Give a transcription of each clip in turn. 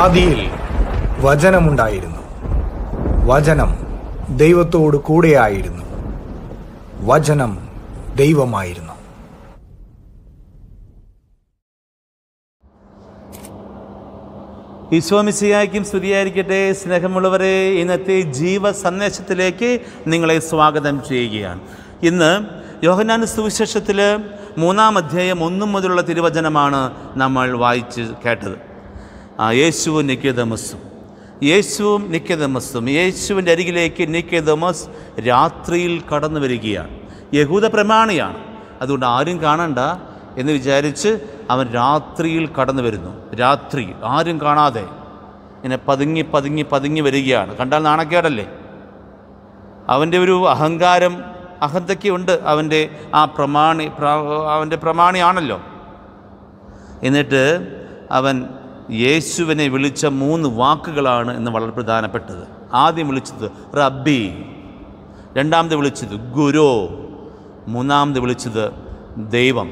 ആദിയിൽ വചനമുണ്ടായിരുന്നു വചനം ദൈവത്തോട് കൂടെയായിരുന്നു വചനം ദൈവമായിരുന്നു ഈശോമിസിയായിരിക്കും സ്തുതിയായിരിക്കട്ടെ സ്നേഹമുള്ളവരെ ഇന്നത്തെ ജീവ സന്ദേശത്തിലേക്ക് നിങ്ങളെ സ്വാഗതം ചെയ്യുകയാണ് ഇന്ന് യോഹനാൻ സുവിശേഷത്തിൽ മൂന്നാം അധ്യായം ഒന്നും മുതലുള്ള തിരുവചനമാണ് നമ്മൾ വായിച്ച് കേട്ടത് ആ യേശുവും നിക്കതമസും യേശുവും നിക്കതമസും യേശുവിൻ്റെ അരികിലേക്ക് നിക്കേതമസ് രാത്രിയിൽ കടന്നു വരികയാണ് യഹൂദ പ്രമാണിയാണ് അതുകൊണ്ട് ആരും കാണണ്ട എന്ന് വിചാരിച്ച് അവൻ രാത്രിയിൽ കടന്നു വരുന്നു രാത്രി ആരും കാണാതെ ഇങ്ങനെ പതുങ്ങി പതുങ്ങി പതുങ്ങി വരികയാണ് കണ്ടാൽ നാണക്കേടല്ലേ അവൻ്റെ ഒരു അഹങ്കാരം അഹന്തയ്ക്കുണ്ട് അവൻ്റെ ആ പ്രമാണി അവൻ്റെ പ്രമാണിയാണല്ലോ എന്നിട്ട് അവൻ യേശുവിനെ വിളിച്ച മൂന്ന് വാക്കുകളാണ് എന്ന് വളരെ പ്രധാനപ്പെട്ടത് ആദ്യം വിളിച്ചത് റബ്ബി രണ്ടാമത് വിളിച്ചത് ഗുരു മൂന്നാമത് വിളിച്ചത് ദൈവം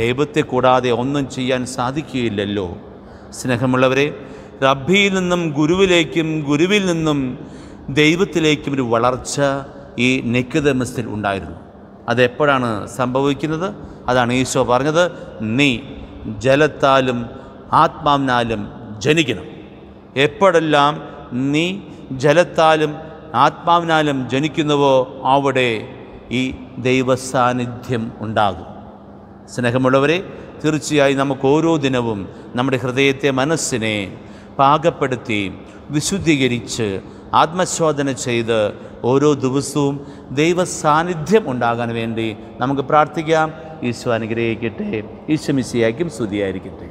ദൈവത്തെ കൂടാതെ ഒന്നും ചെയ്യാൻ സാധിക്കുകയില്ലല്ലോ സ്നേഹമുള്ളവരെ റബ്ബിയിൽ നിന്നും ഗുരുവിലേക്കും ഗുരുവിൽ നിന്നും ദൈവത്തിലേക്കും ഒരു വളർച്ച ഈ നിക്കുതമസ്തിൽ ഉണ്ടായിരുന്നു അതെപ്പോഴാണ് സംഭവിക്കുന്നത് അതാണ് ഈശോ പറഞ്ഞത് നീ ജലത്താലും ആത്മാവിനാലും ജനിക്കണം എപ്പോഴെല്ലാം നീ ജലത്താലും ആത്മാവിനാലും ജനിക്കുന്നുവോ അവിടെ ഈ ദൈവസാന്നിധ്യം ഉണ്ടാകും സ്നേഹമുള്ളവരെ തീർച്ചയായും നമുക്ക് ഓരോ ദിനവും നമ്മുടെ ഹൃദയത്തെ മനസ്സിനെ പാകപ്പെടുത്തി വിശുദ്ധീകരിച്ച് ആത്മശോധന ചെയ്ത് ഓരോ ദിവസവും ദൈവ സാന്നിധ്യം ഉണ്ടാകാൻ വേണ്ടി നമുക്ക് പ്രാർത്ഥിക്കാം ഈശോ അനുഗ്രഹിക്കട്ടെ ഈശോ മിസ്സിയായിരിക്കും സ്തുതിയായിരിക്കട്ടെ